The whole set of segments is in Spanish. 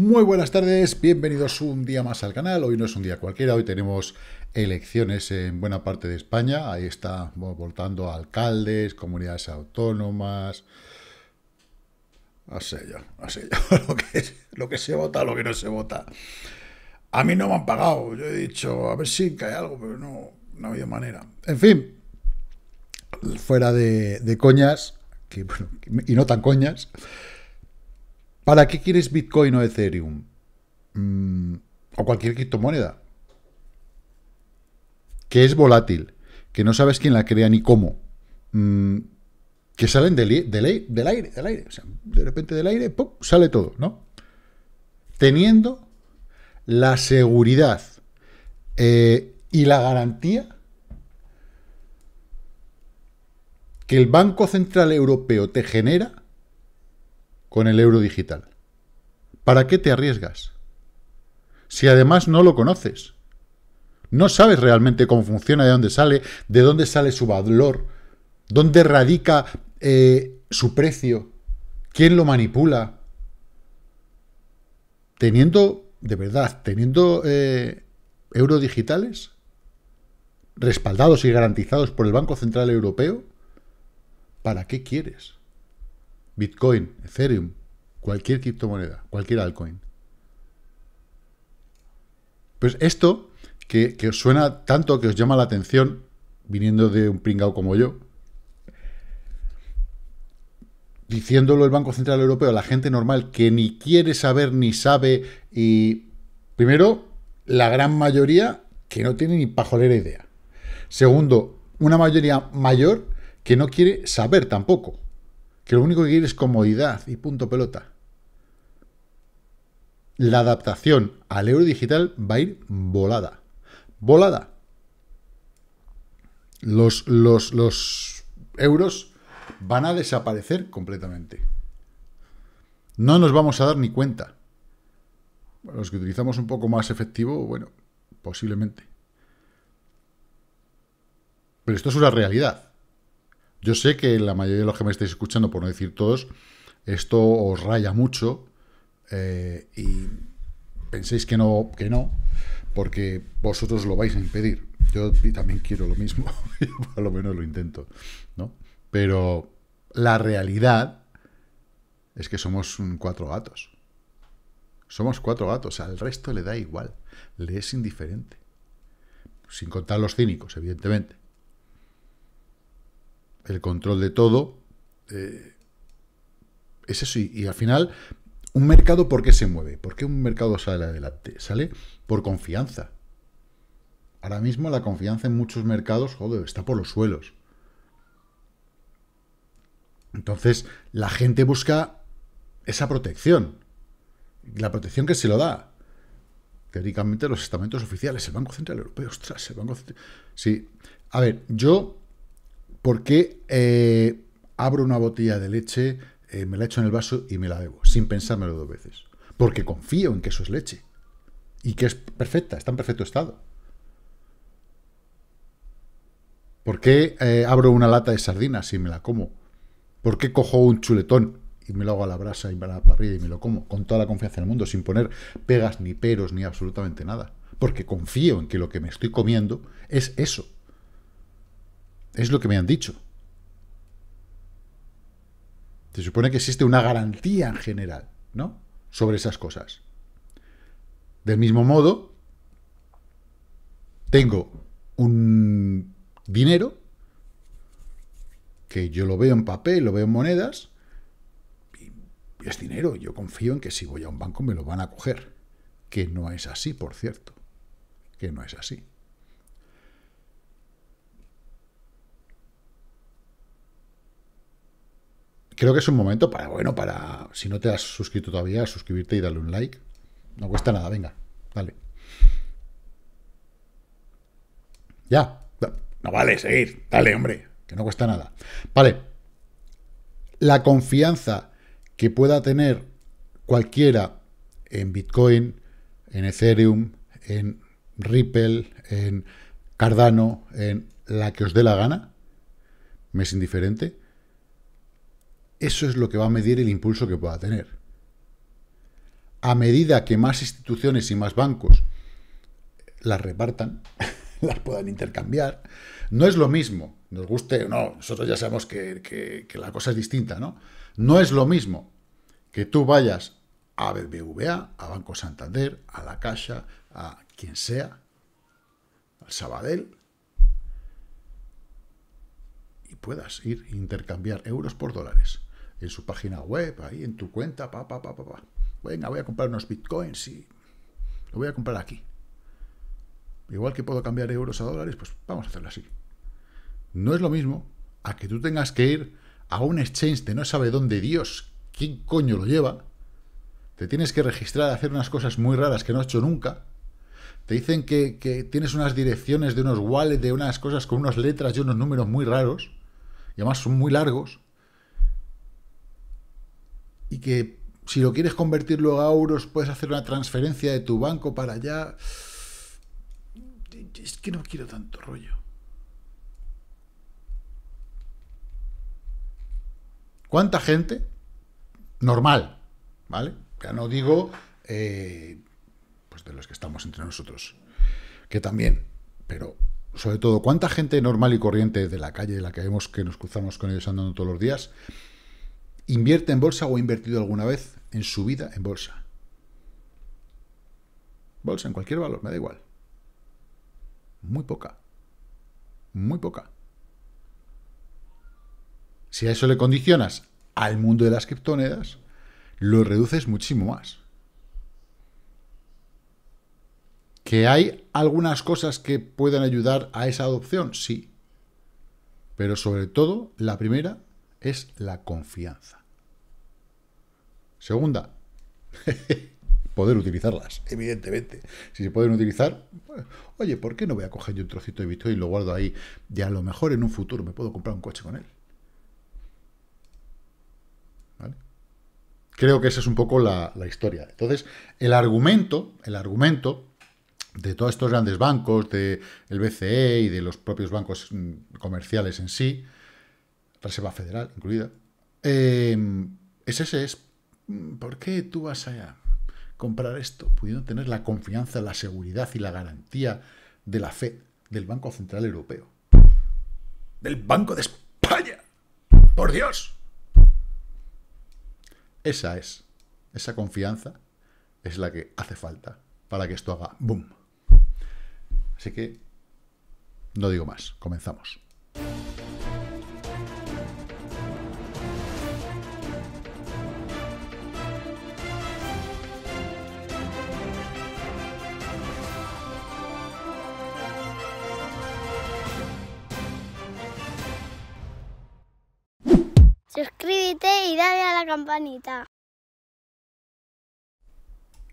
Muy buenas tardes, bienvenidos un día más al canal. Hoy no es un día cualquiera, hoy tenemos elecciones en buena parte de España. Ahí está votando alcaldes, comunidades autónomas. Así yo, así yo. Lo que, se vota, lo que no se vota. A mí no me han pagado. Yo he dicho, a ver si cae algo, pero no, no había manera. En fin, fuera de, coñas, y no tan coñas. ¿Para qué quieres Bitcoin o Ethereum? Mm, o cualquier criptomoneda. Que es volátil, que no sabes quién la crea ni cómo. Mm, que salen del, aire, del aire. de repente del aire, ¡pum! sale todo, ¿no? Teniendo la seguridad eh, y la garantía que el Banco Central Europeo te genera con el euro digital. ¿Para qué te arriesgas? Si además no lo conoces, no sabes realmente cómo funciona, de dónde sale, de dónde sale su valor, dónde radica eh, su precio, quién lo manipula. Teniendo, de verdad, teniendo eh, euro digitales, respaldados y garantizados por el Banco Central Europeo, ¿para qué quieres? Bitcoin, Ethereum, cualquier criptomoneda, cualquier altcoin. Pues esto, que, os suena tanto, que os llama la atención, viniendo de un pringao como yo, diciéndolo el Banco Central Europeo a la gente normal que ni quiere saber ni sabe, y primero, la gran mayoría que no tiene ni pajolera idea. Segundo, una mayoría mayor que no quiere saber tampoco que lo único que quiere es comodidad y punto pelota. La adaptación al euro digital va a ir volada. Volada. Los, los euros van a desaparecer completamente. No nos vamos a dar ni cuenta. Los que utilizamos un poco más efectivo, bueno, posiblemente. Pero esto es una realidad. Yo sé que la mayoría de los que me estáis escuchando, por no decir todos, esto os raya mucho eh, y penséis que no, que no, porque vosotros lo vais a impedir. Yo también quiero lo mismo, por lo menos lo intento, ¿no? Pero la realidad es que somos cuatro gatos. Somos cuatro gatos, al resto le da igual, le es indiferente. Sin contar los cínicos, evidentemente el control de todo. Eh, es eso, y, al final, un mercado, ¿por qué se mueve? ¿Por qué un mercado sale adelante? Sale por confianza. Ahora mismo la confianza en muchos mercados, joder, está por los suelos. Entonces, la gente busca esa protección. La protección que se lo da. Teóricamente, los estamentos oficiales, el Banco Central Europeo, ostras, el Banco Central... Sí, a ver, yo ¿Por qué eh, abro una botella de leche, eh, me la echo en el vaso y me la debo sin pensármelo dos veces? Porque confío en que eso es leche y que es perfecta, está en perfecto estado. ¿Por qué eh, abro una lata de sardinas y me la como? ¿Por qué cojo un chuletón y me lo hago a la brasa y a la parrilla y me lo como? Con toda la confianza del mundo, sin poner pegas ni peros ni absolutamente nada. Porque confío en que lo que me estoy comiendo es eso. Es lo que me han dicho. Se supone que existe una garantía en general, ¿no? Sobre esas cosas. Del mismo modo, tengo un dinero que yo lo veo en papel, lo veo en monedas, y es dinero. Yo confío en que si voy a un banco me lo van a coger. Que no es así, por cierto. Que no es así. creo que es un momento para, bueno, para, si no te has suscrito todavía, suscribirte y darle un like. No cuesta nada, venga, dale. Ya, no vale, seguir, dale, hombre, que no cuesta nada. Vale, la confianza que pueda tener cualquiera en Bitcoin, en Ethereum, en Ripple, en Cardano, en la que os dé la gana, me es indiferente eso es lo que va a medir el impulso que pueda tener. A medida que más instituciones y más bancos las repartan, las puedan intercambiar, no es lo mismo, nos guste o no, nosotros ya sabemos que, la cosa es distinta, ¿no? No es lo mismo que tú vayas a BBVA, a Banco Santander, a La Caixa, a quien sea, al Sabadell, y puedas ir a e intercambiar euros por dólares en su página web, ahí en tu cuenta, pa, pa, pa, pa, pa. Venga, voy a comprar unos bitcoins y lo voy a comprar aquí. Igual que puedo cambiar euros a dólares, pues vamos a hacerlo así. No es lo mismo a que tú tengas que ir a un exchange de no sabe dónde Dios, quién coño lo lleva, te tienes que registrar a hacer unas cosas muy raras que no he hecho nunca, te dicen que, que tienes unas direcciones de unos wallets, de unas cosas con unas letras y unos números muy raros, y además son muy largos, y que si lo quieres convertir luego a euros, puedes hacer una transferencia de tu banco para allá. Es que no quiero tanto rollo. ¿Cuánta gente? Normal, ¿vale? Ya no digo eh, pues de los que estamos entre nosotros, que también, pero sobre todo, ¿cuánta gente normal y corriente de la calle, de la que vemos que nos cruzamos con ellos andando todos los días, ¿Invierte en bolsa o ha invertido alguna vez en su vida en bolsa? Bolsa, en cualquier valor, me da igual. Muy poca. Muy poca. Si a eso le condicionas al mundo de las criptomonedas, lo reduces muchísimo más. ¿Que hay algunas cosas que puedan ayudar a esa adopción? Sí. Pero sobre todo, la primera es la confianza. Segunda, poder utilizarlas, evidentemente. Si se pueden utilizar, pues, oye, ¿por qué no voy a coger yo un trocito de Bitcoin y lo guardo ahí? Y a lo mejor en un futuro me puedo comprar un coche con él. Creo que esa es un poco la, historia. Entonces, el argumento, el argumento de todos estos grandes bancos, del el BCE y de los propios bancos mm, comerciales en sí, Reserva Federal incluida, em, es ese, es, mm, ¿por qué tú vas a comprar esto? Pudiendo tener la confianza, la seguridad y la garantía de la fe del Banco Central Europeo. Del Banco de España. Por Dios. Esa es, esa confianza es la que hace falta para que esto haga boom. Así que no digo más, comenzamos. dale a la campanita.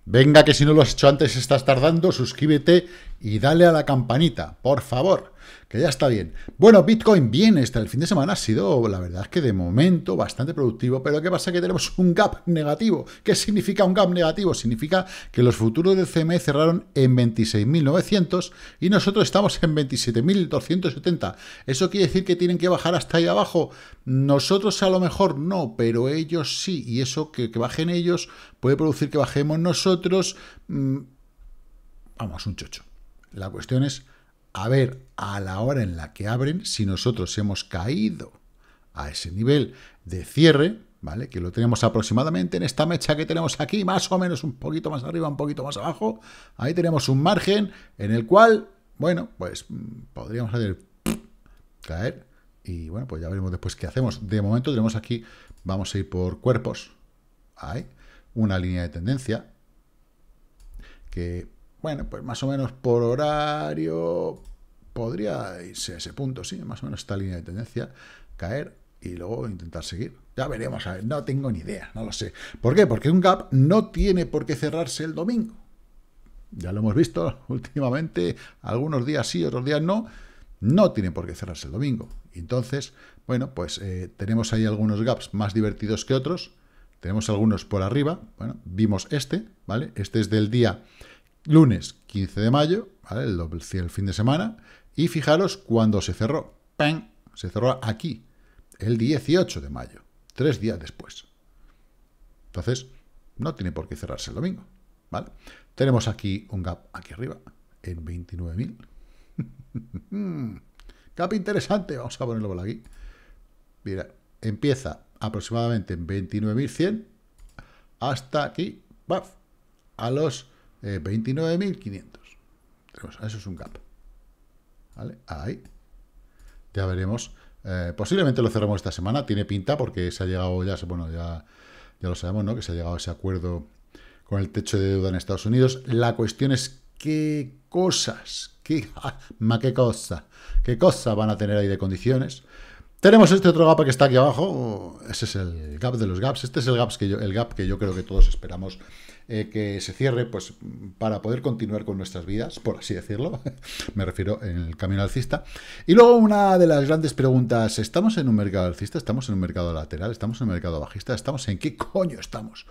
Venga, que si no lo has hecho antes estás tardando, suscríbete y dale a la campanita, por favor que ya está bien. Bueno, Bitcoin viene. Este, hasta el fin de semana ha sido, la verdad es que de momento, bastante productivo, pero ¿qué pasa? Que tenemos un gap negativo. ¿Qué significa un gap negativo? Significa que los futuros del CME cerraron en 26.900 y nosotros estamos en 27.270. ¿Eso quiere decir que tienen que bajar hasta ahí abajo? Nosotros a lo mejor no, pero ellos sí, y eso que, bajen ellos puede producir que bajemos nosotros... Mm, vamos, un chocho. La cuestión es a ver a la hora en la que abren si nosotros hemos caído a ese nivel de cierre, ¿vale? Que lo tenemos aproximadamente en esta mecha que tenemos aquí, más o menos un poquito más arriba, un poquito más abajo. Ahí tenemos un margen en el cual, bueno, pues mm, podríamos hacer caer y bueno, pues ya veremos después qué hacemos. De momento tenemos aquí, vamos a ir por cuerpos, hay una línea de tendencia que bueno, pues más o menos por horario podría irse a ese punto, sí, más o menos esta línea de tendencia, caer y luego intentar seguir. Ya veremos, a ver, no tengo ni idea, no lo sé. ¿Por qué? Porque un gap no tiene por qué cerrarse el domingo. Ya lo hemos visto últimamente, algunos días sí, otros días no, no tiene por qué cerrarse el domingo. Entonces, bueno, pues eh, tenemos ahí algunos gaps más divertidos que otros, tenemos algunos por arriba, bueno, vimos este, ¿vale? Este es del día lunes 15 de mayo, ¿vale? el, el fin de semana, y fijaros cuando se cerró. ¡Pam! Se cerró aquí, el 18 de mayo, tres días después. Entonces, no tiene por qué cerrarse el domingo. ¿vale? Tenemos aquí un gap aquí arriba, en 29.000. gap interesante, vamos a ponerlo por aquí. Mira, empieza aproximadamente en 29.100 hasta aquí, ¡baf! a los 29.500. Eh, eso es un gap. ¿Vale? Ahí. Ya veremos. Eh, posiblemente lo cerremos esta semana. Tiene pinta porque se ha llegado ya, bueno, ya, ya lo sabemos, ¿no? Que se ha llegado a ese acuerdo con el techo de deuda en Estados Unidos. La cuestión es qué cosas, qué, ma, qué cosa, qué cosa van a tener ahí de condiciones. Tenemos este otro gap que está aquí abajo. Ese es el gap de los gaps. Este es el, que el gap que yo creo que todos esperamos eh, que se cierre pues, para poder continuar con nuestras vidas, por así decirlo. Me refiero en el camino alcista. Y luego una de las grandes preguntas, ¿estamos en un mercado alcista? ¿Estamos en un mercado lateral? ¿Estamos en un mercado bajista? ¿Estamos en qué coño estamos?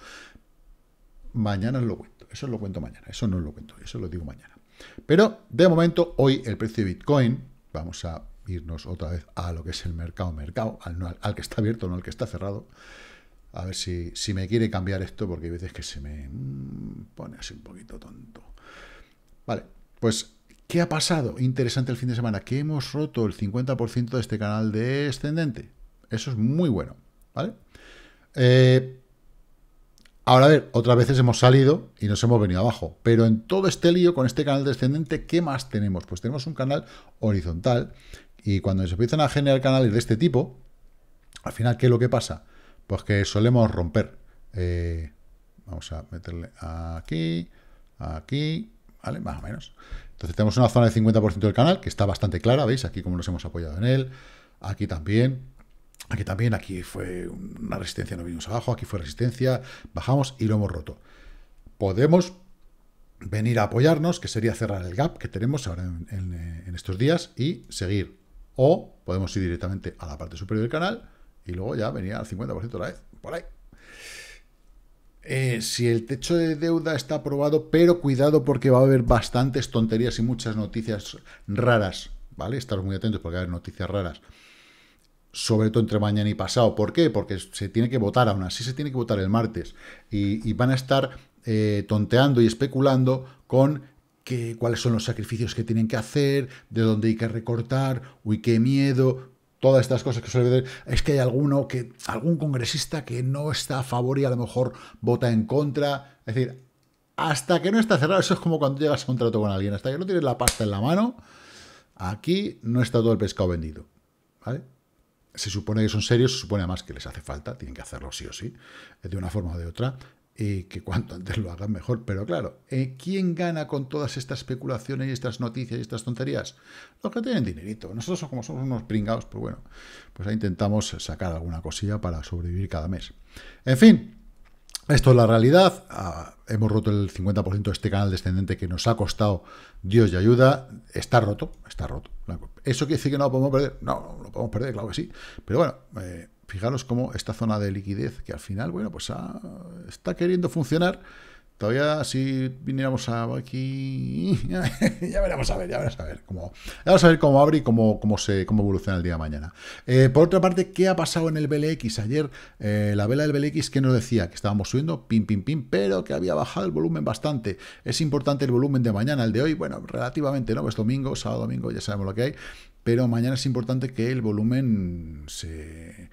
Mañana os lo cuento. Eso lo cuento mañana. Eso no lo cuento. Eso lo digo mañana. Pero, de momento, hoy el precio de Bitcoin, vamos a irnos otra vez a lo que es el mercado, mercado, al, que está abierto, no al que está cerrado. A ver si, me quiere cambiar esto, porque hay veces que se me mm, pone así un poquito tonto. Vale, pues, ¿qué ha pasado? Interesante el fin de semana, que hemos roto el 50% de este canal descendente. Eso es muy bueno, ¿vale? Eh, ahora, a ver, otras veces hemos salido y nos hemos venido abajo, pero en todo este lío, con este canal descendente, ¿qué más tenemos? Pues tenemos un canal horizontal y cuando se empiezan a generar canales de este tipo, al final, ¿qué es lo que pasa? Pues que solemos romper. Eh, vamos a meterle aquí, aquí, ¿vale? Más o menos. Entonces tenemos una zona del 50% del canal, que está bastante clara, ¿veis? Aquí como nos hemos apoyado en él, aquí también, aquí también, aquí fue una resistencia, no vinimos abajo, aquí fue resistencia, bajamos y lo hemos roto. Podemos venir a apoyarnos, que sería cerrar el gap que tenemos ahora en estos días, y seguir o podemos ir directamente a la parte superior del canal y luego ya venía al 50% de la vez, por ahí. Eh, si el techo de deuda está aprobado, pero cuidado porque va a haber bastantes tonterías y muchas noticias raras, ¿vale? Estar muy atentos porque va a haber noticias raras, sobre todo entre mañana y pasado. ¿Por qué? Porque se tiene que votar, aún así se tiene que votar el martes. Y, van a estar eh, tonteando y especulando con cuáles son los sacrificios que tienen que hacer, de dónde hay que recortar, uy, qué miedo, todas estas cosas que suele ver, es que hay alguno que, algún congresista que no está a favor y a lo mejor vota en contra. Es decir, hasta que no está cerrado, eso es como cuando llegas a un con alguien, hasta que no tienes la pasta en la mano, aquí no está todo el pescado vendido. ¿Vale? Se supone que son serios, se supone además que les hace falta, tienen que hacerlo sí o sí, de una forma o de otra y que cuanto antes lo hagan mejor. Pero claro, eh, ¿quién gana con todas estas especulaciones y estas noticias y estas tonterías? Los que tienen dinerito. Nosotros como somos unos pringados, pues bueno, pues ahí intentamos sacar alguna cosilla para sobrevivir cada mes. En fin, esto es la realidad. Ah, hemos roto el 50% de este canal descendente que nos ha costado Dios y ayuda. Está roto, está roto. ¿Eso quiere decir que no lo podemos perder? No, no lo podemos perder, claro que sí. Pero bueno... Eh, fijaros cómo esta zona de liquidez, que al final, bueno, pues está queriendo funcionar. Todavía si viniéramos a aquí, ya veremos a ver, ya veremos a ver cómo, vamos a ver cómo abre y cómo, se, cómo evoluciona el día de mañana. Eh, por otra parte, ¿qué ha pasado en el BLX? Ayer eh, la vela del BLX que nos decía que estábamos subiendo, pim, pim, pim, pero que había bajado el volumen bastante. Es importante el volumen de mañana, el de hoy, bueno, relativamente, ¿no? Es pues domingo, sábado, domingo, ya sabemos lo que hay pero mañana es importante que el volumen se,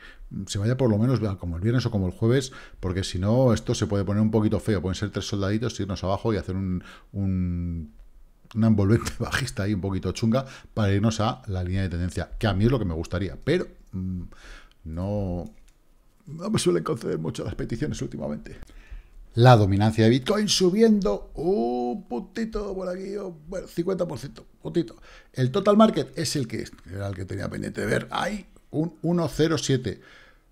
se vaya por lo menos como el viernes o como el jueves, porque si no, esto se puede poner un poquito feo. Pueden ser tres soldaditos, irnos abajo y hacer un, un una envolvente bajista ahí un poquito chunga para irnos a la línea de tendencia, que a mí es lo que me gustaría, pero mm, no, no me suelen conceder mucho las peticiones últimamente la dominancia de Bitcoin subiendo un puntito por aquí, bueno, 50%, puntito. El total market es el que era el que tenía pendiente de ver, hay un 1.07.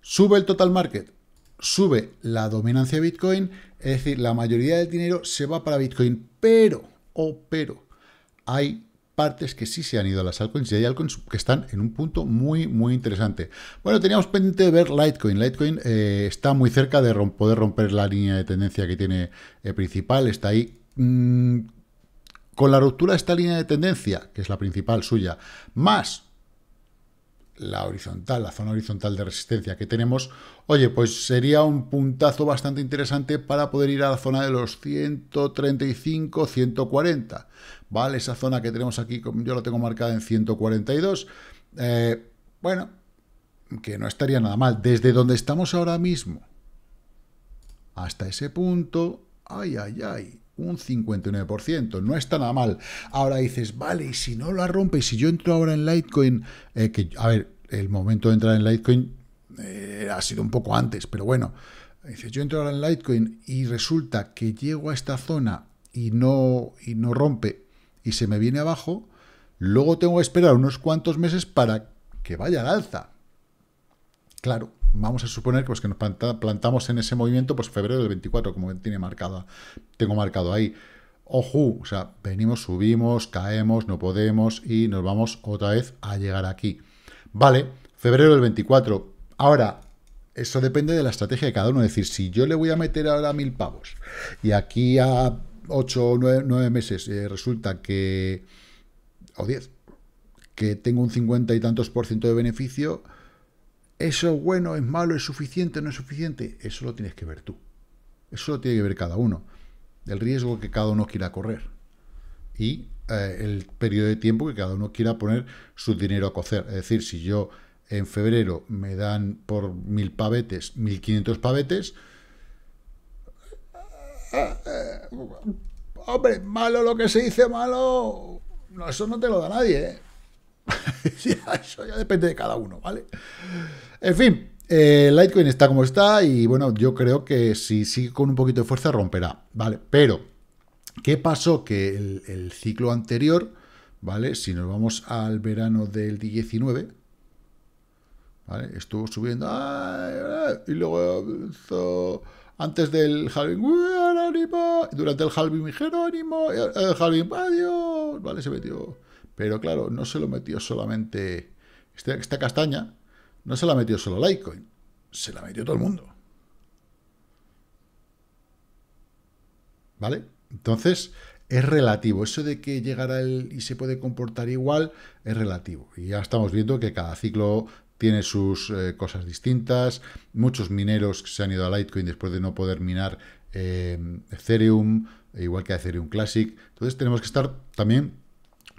Sube el total market, sube la dominancia de Bitcoin, es decir, la mayoría del dinero se va para Bitcoin, pero, o oh, pero, hay partes que sí se han ido a las altcoins y hay altcoins que están en un punto muy, muy interesante. Bueno, teníamos pendiente de ver Litecoin. Litecoin eh, está muy cerca de poder romper la línea de tendencia que tiene eh, principal, está ahí. Mm, con la ruptura de esta línea de tendencia, que es la principal suya, más la horizontal, la zona horizontal de resistencia que tenemos, oye, pues sería un puntazo bastante interesante para poder ir a la zona de los 135, 140. ¿vale? Esa zona que tenemos aquí, yo la tengo marcada en 142. Eh, bueno, que no estaría nada mal. Desde donde estamos ahora mismo hasta ese punto, ay, ay, ay, un 59%, no está nada mal. Ahora dices, vale, y si no la rompe, si yo entro ahora en Litecoin, eh, que, a ver, el momento de entrar en Litecoin eh, ha sido un poco antes, pero bueno, dices, yo entro ahora en Litecoin y resulta que llego a esta zona y no, y no rompe y se me viene abajo, luego tengo que esperar unos cuantos meses para que vaya al alza. Claro, vamos a suponer que, pues, que nos plantamos en ese movimiento pues febrero del 24, como tiene marcada tengo marcado ahí. Ojo, o sea, venimos, subimos, caemos, no podemos y nos vamos otra vez a llegar aquí. Vale, febrero del 24. Ahora, eso depende de la estrategia de cada uno. Es decir, si yo le voy a meter ahora mil pavos y aquí a 8 o 9, meses, eh, resulta que, o 10, que tengo un 50 y tantos por ciento de beneficio, ¿eso es bueno, es malo, es suficiente, no es suficiente? Eso lo tienes que ver tú. Eso lo tiene que ver cada uno. El riesgo que cada uno quiera correr. Y eh, el periodo de tiempo que cada uno quiera poner su dinero a cocer. Es decir, si yo en febrero me dan por mil pavetes, 1500 pavetes, eh, eh, hombre, malo lo que se dice malo, eso no te lo da nadie. ¿eh? eso ya depende de cada uno, ¿vale? En fin, eh, Litecoin está como está y bueno, yo creo que si sigue con un poquito de fuerza romperá, ¿vale? Pero, ¿qué pasó? Que el, ciclo anterior, ¿vale? Si nos vamos al verano del 19, ¿vale? Estuvo subiendo y luego antes del halving, durante el halving, Jerónimo, el halving, adiós, vale, se metió. Pero claro, no se lo metió solamente, este, esta, castaña, no se la metió solo Litecoin, se la metió todo el mundo. ¿Vale? Entonces, es relativo. Eso de que llegará el y se puede comportar igual es relativo. Y ya estamos viendo que cada ciclo tiene sus eh, cosas distintas. Muchos mineros se han ido a Litecoin después de no poder minar eh, Ethereum, e igual que a Ethereum Classic. Entonces tenemos que estar también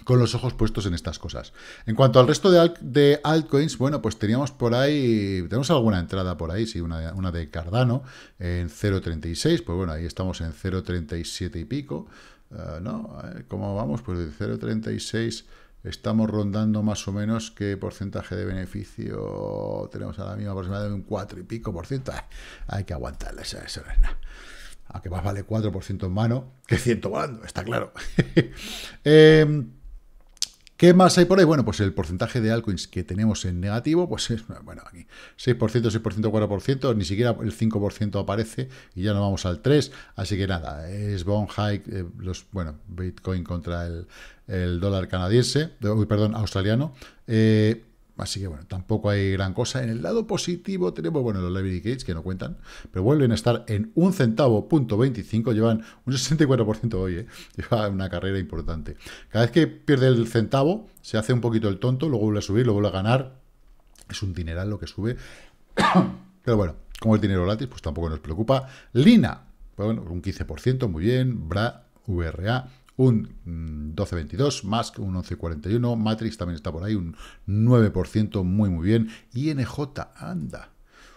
con los ojos puestos en estas cosas. En cuanto al resto de, altcoins, bueno, pues teníamos por ahí, tenemos alguna entrada por ahí, sí, una, de Cardano en 0.36, pues bueno, ahí estamos en 0.37 y pico, eh, ¿no? ¿Cómo vamos? Pues de 0.36 estamos rondando más o menos qué porcentaje de beneficio tenemos ahora mismo, aproximadamente un 4 y pico por ciento. hay que aguantarle esa es nada. Aunque más vale 4% en mano que 100 volando, está claro. Eh, ¿Qué más hay por ahí? Bueno, pues el porcentaje de altcoins que tenemos en negativo, pues es, bueno, aquí 6%, 6%, 4%, ni siquiera el 5% aparece y ya nos vamos al 3%, así que nada, es Bond Hike, eh, los, bueno, Bitcoin contra el, dólar canadiense, eh, perdón, australiano, eh, Así que bueno, tampoco hay gran cosa. En el lado positivo tenemos, bueno, los Leverage Gates que no cuentan, pero vuelven a estar en un centavo punto 25, llevan un 64% hoy, ¿eh? lleva una carrera importante. Cada vez que pierde el centavo, se hace un poquito el tonto, luego vuelve a subir, lo vuelve a ganar. Es un dineral lo que sube. Pero bueno, como el dinero gratis, pues tampoco nos preocupa. Lina, pues bueno, un 15%, muy bien. Bra, VRA, un 12.22, mm, que un 11.41, Matrix también está por ahí, un 9%, muy muy bien, Y NJ, anda,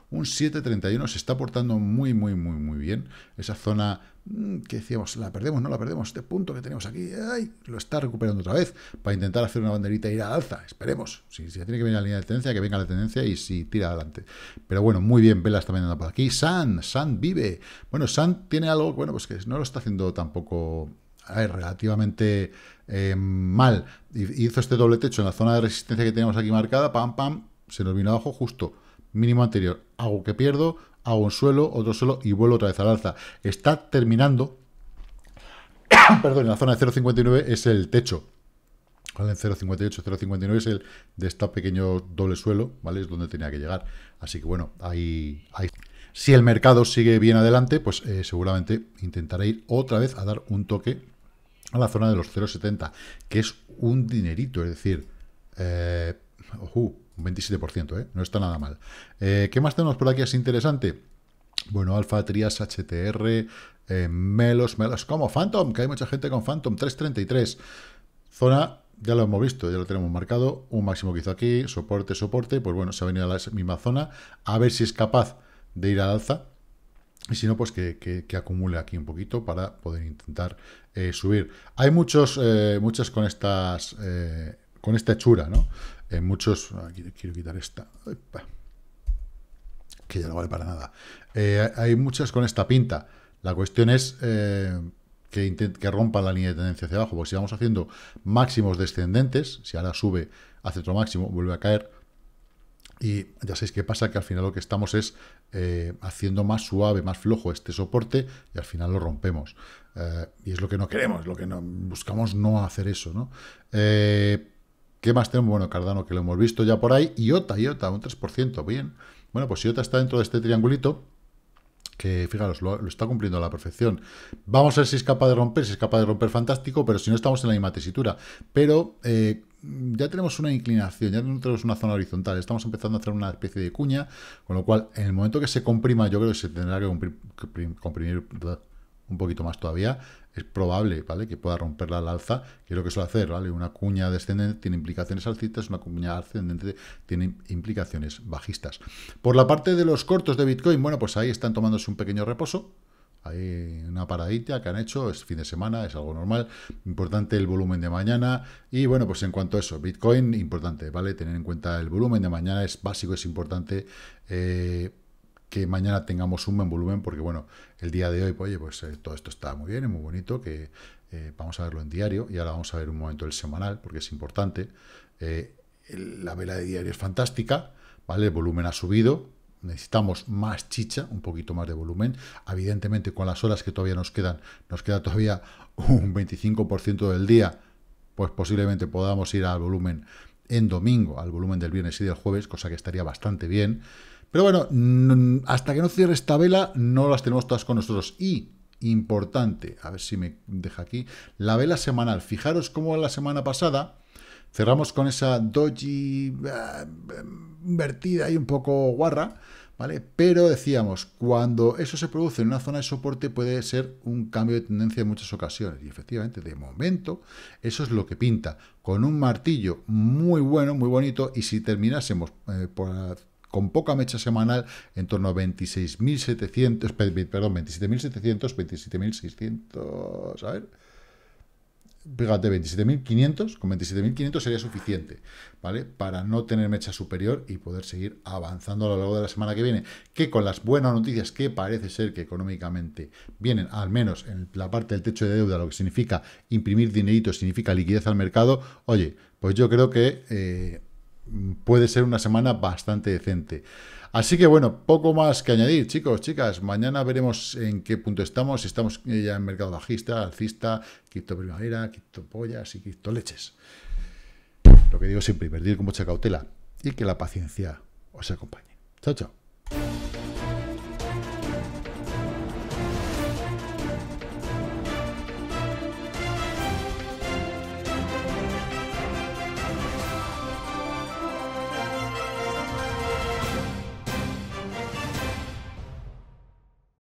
un 7.31, se está portando muy muy muy muy bien, esa zona mm, que decíamos, la perdemos, no la perdemos, este punto que tenemos aquí, ¡ay! lo está recuperando otra vez, para intentar hacer una banderita e ir a alza, esperemos, si, tiene que venir la línea de tendencia, que venga la tendencia y si tira adelante, pero bueno, muy bien, Velas también anda por aquí, San, San vive, bueno, San tiene algo, bueno, pues que no lo está haciendo tampoco relativamente eh, mal. Hizo este doble techo en la zona de resistencia que teníamos aquí marcada, pam, pam, se nos vino abajo justo, mínimo anterior. Hago que pierdo, hago un suelo, otro suelo y vuelvo otra vez al alza. Está terminando, perdón, en la zona de 0.59 es el techo. En 0.58, 0.59 es el de este pequeño doble suelo, ¿vale? Es donde tenía que llegar. Así que bueno, ahí... Si el mercado sigue bien adelante, pues eh, seguramente intentaré ir otra vez a dar un toque a la zona de los 0,70, que es un dinerito, es decir, eh, un 27%, ¿eh? no está nada mal. Eh, ¿Qué más tenemos por aquí? Es interesante. Bueno, Alfa, Trias, HTR, Melos, Melos, como Phantom, que hay mucha gente con Phantom, 333. Zona, ya lo hemos visto, ya lo tenemos marcado, un máximo que hizo aquí, soporte, soporte, pues bueno, se ha venido a la misma zona, a ver si es capaz de ir al alza, y si no, pues que, acumule aquí un poquito para poder intentar eh, subir. Hay muchos, eh, muchas con estas, eh, con esta hechura, ¿no? muchos, ah, quiero quitar esta, que ya no vale para nada. hay muchas con esta pinta. La cuestión es que, que rompa la línea de tendencia hacia abajo, porque si vamos haciendo máximos descendentes, si ahora sube, hacia otro máximo, vuelve a caer, y ya sabéis qué pasa, que al final lo que estamos es eh, haciendo más suave, más flojo este soporte y al final lo rompemos. Eh, y es lo que no queremos, lo que no, buscamos no hacer eso. ¿no? Eh, ¿Qué más tenemos? Bueno, Cardano, que lo hemos visto ya por ahí. IOTA, IOTA, un 3%, bien. Bueno, pues IOTA está dentro de este triangulito que fijaros, lo, está cumpliendo a la perfección. Vamos a ver si es capaz de romper, si es capaz de romper fantástico, pero si no estamos en la misma tesitura. Pero ya tenemos una inclinación, ya tenemos una zona horizontal, estamos empezando a hacer una especie de cuña, con lo cual en el momento que se comprima, yo creo que se tendrá que comprimir, un poquito más todavía, es probable ¿vale? que pueda romperla al alza, que es lo que suele hacer, ¿vale? una cuña descendente tiene implicaciones alcistas, una cuña ascendente tiene implicaciones bajistas. Por la parte de los cortos de Bitcoin, bueno, pues ahí están tomándose un pequeño reposo, hay una paradita que han hecho, es fin de semana, es algo normal. Importante el volumen de mañana. Y bueno, pues en cuanto a eso, Bitcoin, importante, ¿vale? Tener en cuenta el volumen de mañana es básico, es importante. Eh, que mañana tengamos un buen volumen, porque bueno, el día de hoy, pues, pues todo esto está muy bien, es muy bonito, que eh, vamos a verlo en diario y ahora vamos a ver un momento el semanal, porque es importante. la vela de diario es fantástica, ¿vale? El volumen ha subido, necesitamos más chicha, un poquito más de volumen. Evidentemente, con las horas que todavía nos quedan, nos queda todavía un 25% del día, pues posiblemente podamos ir al volumen en domingo, al volumen del viernes y del jueves, cosa que estaría bastante bien. Pero bueno, hasta que no cierre esta vela, no las tenemos todas con nosotros. Y, importante, a ver si me deja aquí, la vela semanal. Fijaros cómo la semana pasada Cerramos con esa doji eh, invertida y un poco guarra, ¿vale? Pero decíamos, cuando eso se produce en una zona de soporte puede ser un cambio de tendencia en muchas ocasiones. Y efectivamente, de momento, eso es lo que pinta. Con un martillo muy bueno, muy bonito, y si terminásemos eh, con poca mecha semanal, en torno a 26.700, perdón, 27.700, 27.600, a ver fíjate, 27.500, con 27.500 sería suficiente, ¿vale? Para no tener mecha superior y poder seguir avanzando a lo largo de la semana que viene, que con las buenas noticias que parece ser que económicamente vienen, al menos en la parte del techo de deuda, lo que significa imprimir dinerito, significa liquidez al mercado, oye, pues yo creo que eh, puede ser una semana bastante decente. Así que bueno, poco más que añadir, chicos, chicas. Mañana veremos en qué punto estamos, si estamos eh, ya en mercado bajista, alcista, cripto primavera, cripto pollas y cripto leches. Lo que digo siempre, invertir con mucha cautela y que la paciencia os acompañe. Chao, chao.